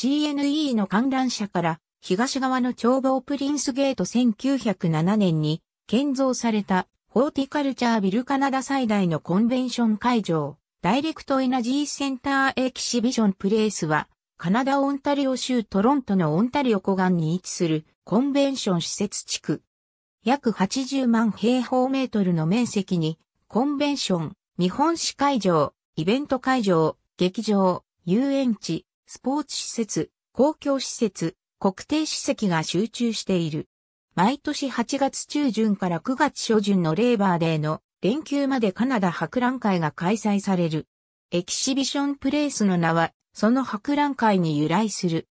CNE の観覧車から東側の眺望プリンスゲート1907年に建造されたホーティカルチャービルカナダ最大のコンベンション会場、ダイレクトエナジーセンターエキシビションプレイスは、カナダ・オンタリオ州トロントのオンタリオ湖岸に位置するコンベンション施設地区。約80万平方メートルの面積に、コンベンション、日本史会場、イベント会場、劇場、遊園地、スポーツ施設、公共施設、国定史跡が集中している。毎年8月中旬から9月初旬のレーバーデーの連休までカナダ博覧会が開催される。エキシビションプレイスの名は、その博覧会に由来する。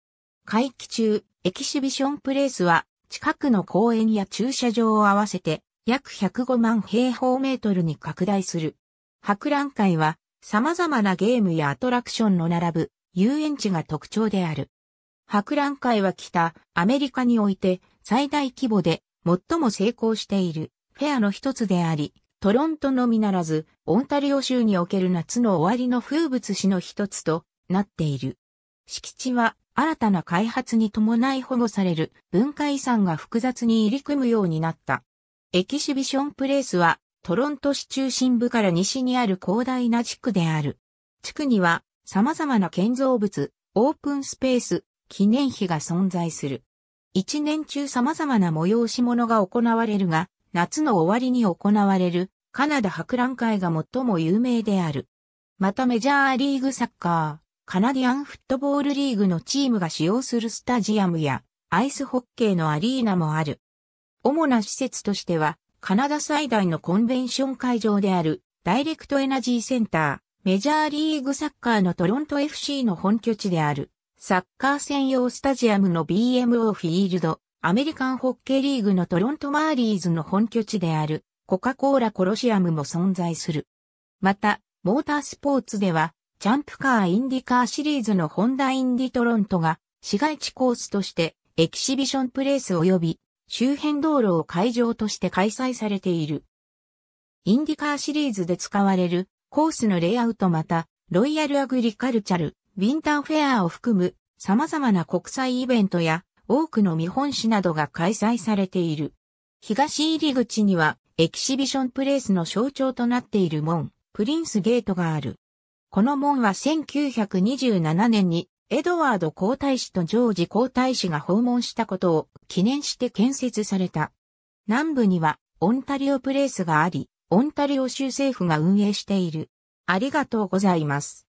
会期中、エキシビションプレイスは、近くの公園や駐車場を合わせて、約105万平方メートルに拡大する。博覧会は、様々なゲームやアトラクションの並ぶ、遊園地が特徴である。博覧会は北アメリカにおいて最大規模で最も成功しているフェアの一つであり、トロントのみならず、オンタリオ州における夏の終わりの風物詩の一つとなっている。敷地は新たな開発に伴い保護される文化遺産が複雑に入り組むようになった。エキシビションプレイスはトロント市中心部から西にある広大な地区である。地区には様々な建造物、オープンスペース、記念碑が存在する。一年中様々な催し物が行われるが、夏の終わりに行われるカナダ博覧会が最も有名である。またメジャーリーグサッカー、カナディアンフットボールリーグのチームが使用するスタジアムやアイスホッケーのアリーナもある。主な施設としては、カナダ最大のコンベンション会場であるダイレクトエナジーセンター。メジャーリーグサッカーのトロント FC の本拠地である、サッカー専用スタジアムの BMO フィールド、アメリカンホッケーリーグのトロントマーリーズの本拠地である、コカ・コーラ・コロシアムも存在する。また、モータースポーツでは、ジャンプカー・インディカーシリーズのホンダ・インディトロントが、市街地コースとして、エキシビションプレイス及び、周辺道路を会場として開催されている。インディカーシリーズで使われるコースのレイアウトまた、ロイヤルアグリカルチャル、ウィンターフェアを含む様々な国際イベントや多くの見本市などが開催されている。東入り口にはエキシビションプレイスの象徴となっている門、プリンスゲートがある。この門は1927年にエドワード皇太子とジョージ皇太子が訪問したことを記念して建設された。南部にはオンタリオプレイスがあり、オンタリオ州政府が運営している。ありがとうございます。